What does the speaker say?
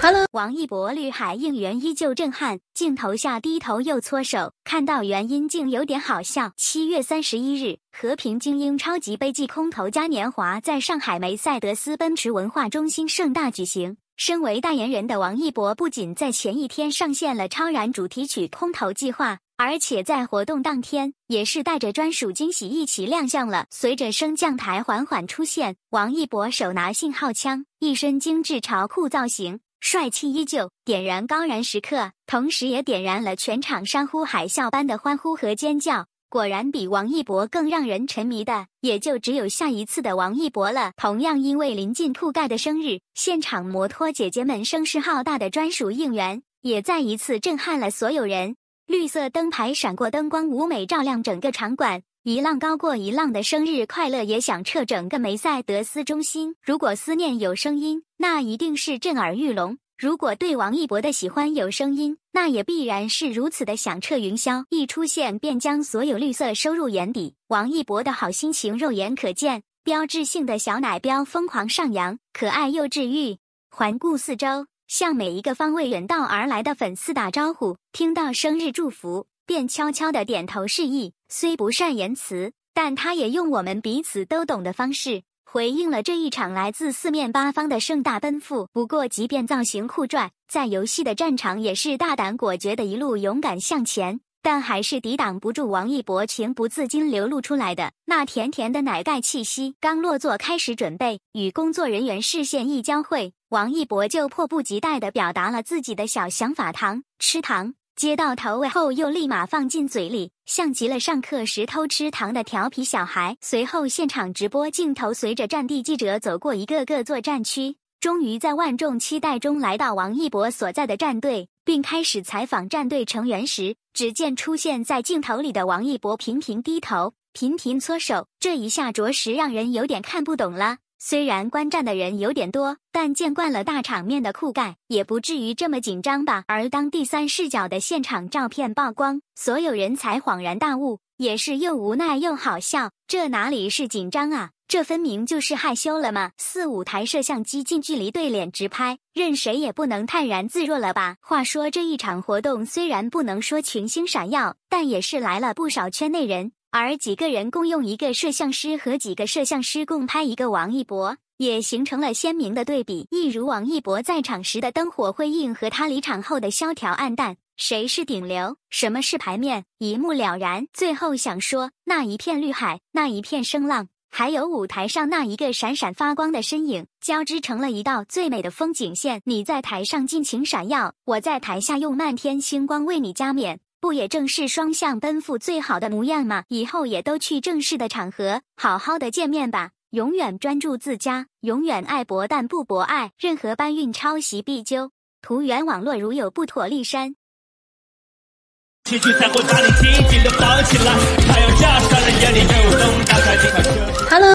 Hello，王一博绿海应援依旧震撼，镜头下低头又搓手，看到原因竟有点好笑。七月三十一日，和平精英超级杯暨空投嘉年华在上海梅赛德斯奔驰文化中心盛大举行。身为代言人的王一博，不仅在前一天上线了超燃主题曲《空投计划》。而且在活动当天，也是带着专属惊喜一起亮相了。随着升降台缓缓出现，王一博手拿信号枪，一身精致潮酷造型，帅气依旧，点燃高燃时刻，同时也点燃了全场山呼海啸般的欢呼和尖叫。果然，比王一博更让人沉迷的，也就只有下一次的王一博了。同样，因为临近酷盖的生日，现场摩托姐姐们声势浩大的专属应援，也再一次震撼了所有人。绿色灯牌闪过，灯光舞美照亮整个场馆，一浪高过一浪的生日快乐也响彻整个梅赛德斯中心。如果思念有声音，那一定是震耳欲聋；如果对王一博的喜欢有声音，那也必然是如此的响彻云霄。一出现便将所有绿色收入眼底，王一博的好心情肉眼可见，标志性的小奶膘疯狂上扬，可爱又治愈。环顾四周。向每一个方位远道而来的粉丝打招呼，听到生日祝福，便悄悄地点头示意。虽不善言辞，但他也用我们彼此都懂的方式回应了这一场来自四面八方的盛大奔赴。不过，即便造型酷拽，在游戏的战场也是大胆果决的一路勇敢向前。但还是抵挡不住王一博情不自禁流露出来的那甜甜的奶盖气息。刚落座开始准备，与工作人员视线一交汇，王一博就迫不及待地表达了自己的小想法：糖，吃糖。接到投喂后，又立马放进嘴里，像极了上课时偷吃糖的调皮小孩。随后，现场直播镜头随着战地记者走过一个个作战区。终于在万众期待中来到王一博所在的战队，并开始采访战队成员时，只见出现在镜头里的王一博频频低头，频频搓手，这一下着实让人有点看不懂了。虽然观战的人有点多，但见惯了大场面的酷盖，也不至于这么紧张吧？而当第三视角的现场照片曝光，所有人才恍然大悟，也是又无奈又好笑，这哪里是紧张啊？这分明就是害羞了吗？四五台摄像机近距离对脸直拍，任谁也不能泰然自若了吧？话说这一场活动虽然不能说群星闪耀，但也是来了不少圈内人。而几个人共用一个摄像师和几个摄像师共拍一个王一博，也形成了鲜明的对比。一如王一博在场时的灯火辉映和他离场后的萧条暗淡，谁是顶流，什么是牌面，一目了然。最后想说，那一片绿海，那一片声浪。还有舞台上那一个闪闪发光的身影，交织成了一道最美的风景线。你在台上尽情闪耀，我在台下用漫天星光为你加冕，不也正是双向奔赴最好的模样吗？以后也都去正式的场合好好的见面吧。永远专注自家，永远爱博但不博爱，任何搬运抄袭必究。图源网络，如有不妥立删。结局才会把你紧紧的绑起来太阳下山了眼里又有灯打开你快收紧了